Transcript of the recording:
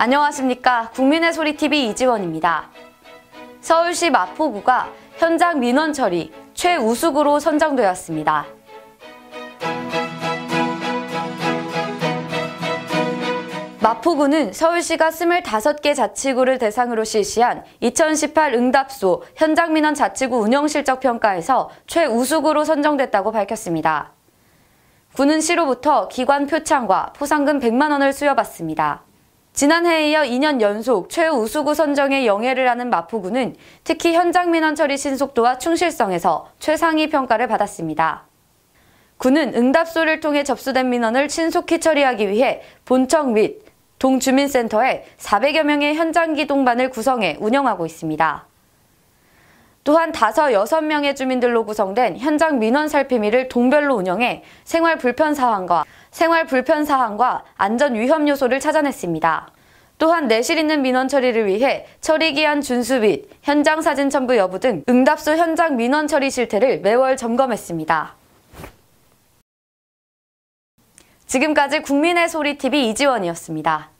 안녕하십니까. 국민의 소리 TV 이지원입니다. 서울시 마포구가 현장 민원 처리 최우수구로 선정되었습니다. 마포구는 서울시가 25개 자치구를 대상으로 실시한 2018 응답소 현장민원 자치구 운영실적 평가에서 최우수구로 선정됐다고 밝혔습니다. 구는 시로부터 기관 표창과 포상금 100만 원을 수여받습니다. 지난해에 이어 2년 연속 최우수구 선정에 영예를 하는 마포구는 특히 현장 민원 처리 신속도와 충실성에서 최상위 평가를 받았습니다. 구는 응답소를 통해 접수된 민원을 신속히 처리하기 위해 본청 및 동주민센터에 400여 명의 현장 기동반을 구성해 운영하고 있습니다. 또한 다섯 여섯 명의 주민들로 구성된 현장 민원 살피미를 동별로 운영해 생활 불편 사항과 생활 불편 사항과 안전 위험 요소를 찾아냈습니다. 또한 내실 있는 민원 처리를 위해 처리기한 준수 및 현장 사진 첨부 여부 등 응답소 현장 민원 처리 실태를 매월 점검했습니다. 지금까지 국민의 소리 TV 이지원이었습니다.